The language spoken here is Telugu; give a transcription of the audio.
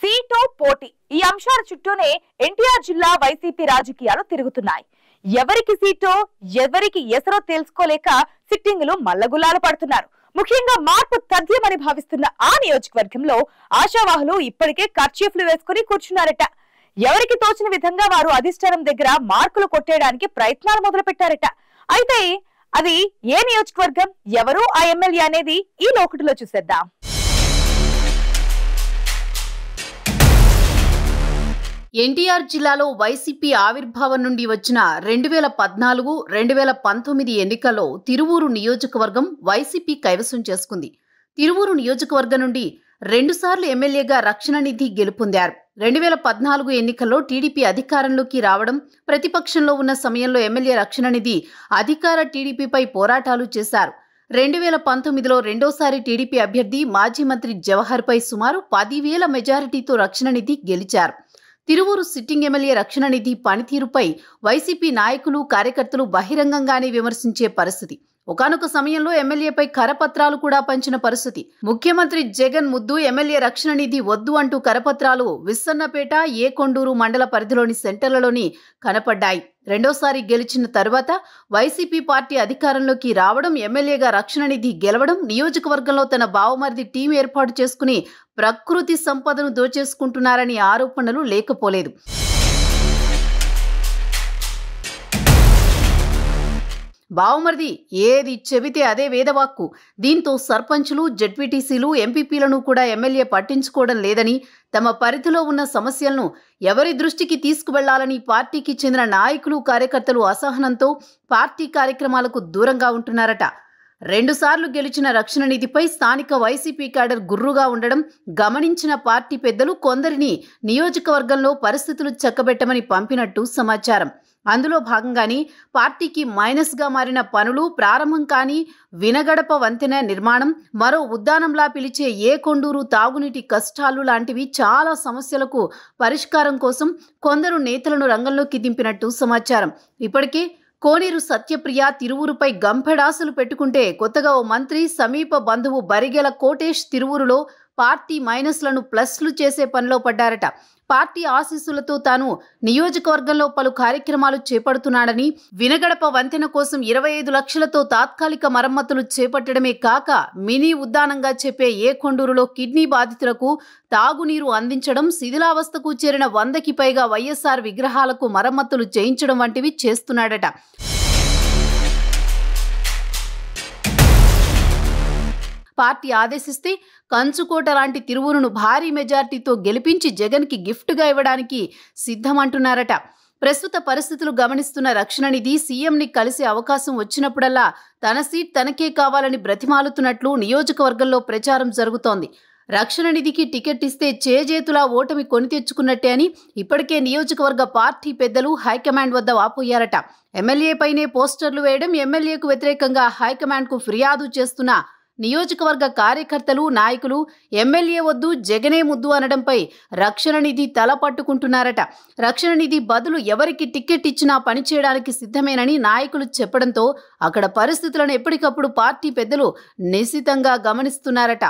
సీటు పోటీ ఈ అంశాల చుట్టూనే ఎన్టీఆర్ జిల్లా వైసీపీ రాజకీయాలు తిరుగుతున్నాయి ఎవరికి సీటో ఎవరికి ఎసరో తెలుసుకోలేక సిట్టింగులు మల్లగులాలు పడుతున్నారు ముఖ్యంగా మార్పు తథ్యమని భావిస్తున్న ఆ నియోజకవర్గంలో ఆశావాహులు ఇప్పటికే కర్చీఫ్లు వేసుకుని కూర్చున్నారట ఎవరికి తోచిన విధంగా వారు అధిష్టానం దగ్గర మార్కులు కొట్టేయడానికి ప్రయత్నాలు మొదలుపెట్టారట అయితే అది ఏ నియోజకవర్గం ఎవరు ఆ ఎమ్మెల్యే అనేది ఈ లోకటిలో చూసేద్దాం ఎన్టీఆర్ జిల్లాలో వైసీపీ ఆవిర్భావం నుండి వచ్చిన రెండు వేల పద్నాలుగు రెండు వేల పంతొమ్మిది ఎన్నికల్లో తిరువూరు నియోజకవర్గం వైసీపీ కైవసం చేసుకుంది తిరువూరు నియోజకవర్గం నుండి రెండుసార్లు ఎమ్మెల్యేగా రక్షణనిధి గెలుపొందారు రెండు వేల పద్నాలుగు ఎన్నికల్లో టీడీపీ అధికారంలోకి రావడం ప్రతిపక్షంలో ఉన్న సమయంలో ఎమ్మెల్యే రక్షణనిధి అధికార టీడీపీపై పోరాటాలు చేశారు రెండు వేల పంతొమ్మిదిలో రెండోసారి టీడీపీ అభ్యర్థి మాజీ మంత్రి జవహర్పై సుమారు పదివేల మెజారిటీతో రక్షణనిధి గెలిచారు తిరువూరు సిట్టింగ్ ఎమ్మెల్యే రక్షణ నిధి పనితీరుపై వైసీపీ నాయకులు కార్యకర్తలు బహిరంగంగానే విమర్శించే పరిస్థితి ఒకనొక సమయంలో ఎమ్మెల్యేపై కరపత్రాలు కూడా పంచిన పరిస్థితి ముఖ్యమంత్రి జగన్ ముద్దు ఎమ్మెల్యే రక్షణ నిధి వద్దు అంటూ కరపత్రాలు విస్సన్నపేట ఏకొండూరు మండల పరిధిలోని సెంటర్లలోని కనపడ్డాయి రెండోసారి గెలిచిన తర్వాత వైసీపీ పార్టీ అధికారంలోకి రావడం ఎమ్మెల్యేగా రక్షణ నిధి గెలవడం నియోజకవర్గంలో తన బావమరిది టీం ఏర్పాటు చేసుకుని ప్రకృతి సంపదను దోచేసుకుంటున్నారని ఆరోపణలు లేకపోలేదు బావమరిది ఏది చెబితే అదే వేదవాక్కు దీంతో సర్పంచులు జడ్పీటీసీలు ఎంపీపీలను కూడా ఎమ్మెల్యే పట్టించుకోవడం లేదని తమ పరిధిలో ఉన్న సమస్యలను ఎవరి దృష్టికి తీసుకువెళ్లాలని పార్టీకి చెందిన నాయకులు కార్యకర్తలు అసహనంతో పార్టీ కార్యక్రమాలకు దూరంగా ఉంటున్నారట రెండుసార్లు గెలిచిన రక్షణ నిధిపై స్థానిక వైసీపీ క్యాడర్ గుర్రుగా ఉండడం గమనించిన పార్టీ పెద్దలు కొందరిని నియోజకవర్గంలో పరిస్థితులు చక్కబెట్టమని పంపినట్టు సమాచారం అందులో భాగంగానే పార్టీకి మైనస్గా మారిన పనులు ప్రారంభం కాని వినగడప వంతెన నిర్మాణం మరో ఉద్దానంలా పిలిచే ఏ కొండూరు తాగునీటి కష్టాలు లాంటివి చాలా సమస్యలకు పరిష్కారం కోసం కొందరు నేతలను రంగంలోకి దింపినట్టు సమాచారం ఇప్పటికే కోనేరు సత్యప్రియ తిరువురుపై గంభెడాసులు పెట్టుకుంటే కొత్తగా ఓ మంత్రి సమీప బంధువు బరిగెల కోటేష్ తిరువురులో పార్టీ మైనస్లను ప్లస్లు చేసే పనిలో పడ్డారట పార్టీ ఆశీస్సులతో తాను నియోజకవర్గంలో పలు కార్యక్రమాలు చేపడుతున్నాడని వినగడప వంతెన కోసం ఇరవై ఐదు లక్షలతో తాత్కాలిక మరమ్మతులు చేపట్టడమే కాక మినీ ఉద్దానంగా చెప్పే ఏ కొండూరులో కిడ్నీ బాధితులకు తాగునీరు అందించడం శిథిలావస్థకు చేరిన వందకి పైగా వైఎస్ఆర్ విగ్రహాలకు మరమ్మతులు చేయించడం వంటివి చేస్తున్నాడట పార్టీ ఆదేశిస్తే కంచుకోట లాంటి తిరువురును భారీ మెజార్టీతో గెలిపించి జగన్కి గిఫ్ట్గా ఇవ్వడానికి సిద్ధమంటున్నారట ప్రస్తుత పరిస్థితులు గమనిస్తున్న రక్షణనిధి సీఎంని కలిసే అవకాశం వచ్చినప్పుడల్లా తన సీట్ తనకే కావాలని బ్రతిమాలుతున్నట్లు నియోజకవర్గంలో ప్రచారం జరుగుతోంది రక్షణ నిధికి టికెట్ ఇస్తే చేజేతులా ఓటమి కొని తెచ్చుకున్నట్టే అని ఇప్పటికే నియోజకవర్గ పార్టీ పెద్దలు హైకమాండ్ వద్ద వాపోయారట ఎమ్మెల్యేపైనే పోస్టర్లు వేయడం ఎమ్మెల్యేకు వ్యతిరేకంగా హైకమాండ్కు ఫిర్యాదు చేస్తున్న నియోజకవర్గ కార్యకర్తలు నాయకులు ఎమ్మెల్యే వద్దు జగనే ముద్దు అనడంపై రక్షణ నిధి తల పట్టుకుంటున్నారట రక్షణ నిధి బదులు ఎవరికి టికెట్ ఇచ్చినా పనిచేయడానికి సిద్ధమేనని నాయకులు చెప్పడంతో అక్కడ పరిస్థితులను ఎప్పటికప్పుడు పార్టీ పెద్దలు నిశితంగా గమనిస్తున్నారట